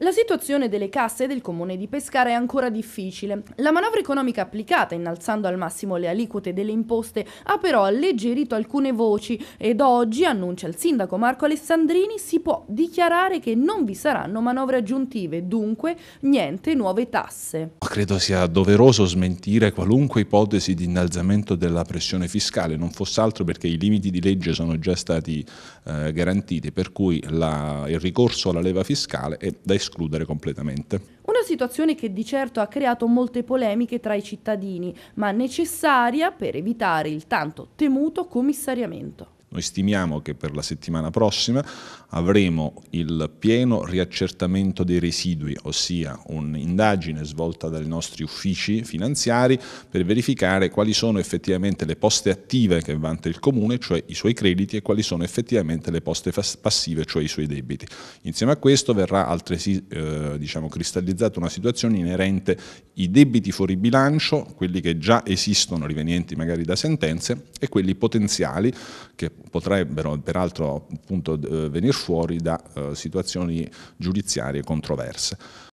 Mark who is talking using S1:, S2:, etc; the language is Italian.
S1: La situazione delle casse del comune di Pescara è ancora difficile. La manovra economica applicata, innalzando al massimo le aliquote delle imposte, ha però alleggerito alcune voci ed oggi, annuncia il sindaco Marco Alessandrini, si può dichiarare che non vi saranno manovre aggiuntive, dunque niente nuove tasse.
S2: Credo sia doveroso smentire qualunque ipotesi di innalzamento della pressione fiscale, non fosse altro perché i limiti di legge sono già stati eh, garantiti, per cui la, il ricorso alla leva fiscale è da escludere escludere completamente.
S1: Una situazione che di certo ha creato molte polemiche tra i cittadini, ma necessaria per evitare il tanto temuto commissariamento.
S2: Noi stimiamo che per la settimana prossima avremo il pieno riaccertamento dei residui, ossia un'indagine svolta dai nostri uffici finanziari per verificare quali sono effettivamente le poste attive che vanta il Comune, cioè i suoi crediti, e quali sono effettivamente le poste passive, cioè i suoi debiti. Insieme a questo verrà altresì eh, diciamo, cristallizzata una situazione inerente ai debiti fuori bilancio, quelli che già esistono rivenienti magari da sentenze, e quelli potenziali che potrebbero peraltro appunto, venir fuori da eh, situazioni giudiziarie controverse.